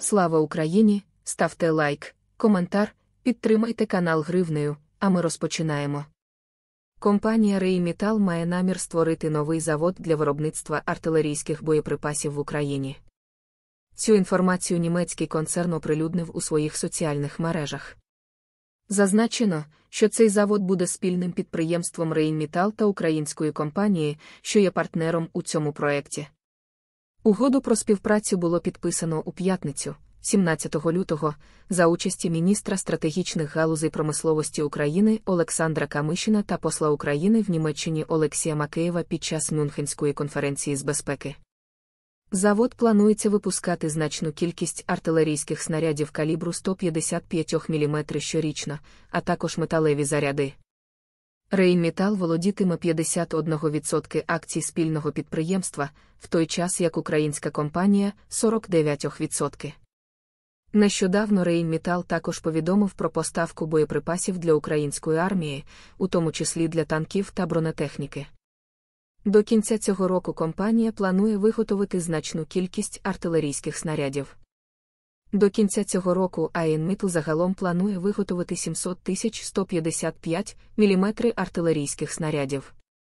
Слава Україні! Ставте лайк, коментар, підтримайте канал гривнею, а ми розпочинаємо. Компанія Реймітал має намір створити новий завод для виробництва артилерійських боєприпасів в Україні. Цю інформацію німецький концерн оприлюднив у своїх соціальних мережах. Зазначено, що цей завод буде спільним підприємством Рейнмітал та української компанії, що є партнером у цьому проєкті. Угоду про співпрацю було підписано у п'ятницю, 17 лютого, за участі міністра стратегічних галузей промисловості України Олександра Камишіна та посла України в Німеччині Олексія Макеєва під час Мюнхенської конференції з безпеки. Завод планується випускати значну кількість артилерійських снарядів калібру 155 мм щорічно, а також металеві заряди. РейнМітал володітиме 51% акцій спільного підприємства, в той час як українська компанія 49%. Нещодавно рейнмітал також повідомив про поставку боєприпасів для української армії, у тому числі для танків та бронетехніки. До кінця цього року компанія планує виготовити значну кількість артилерійських снарядів. До кінця цього року Аєнмиту загалом планує виготовити 700 155 мм артилерійських снарядів.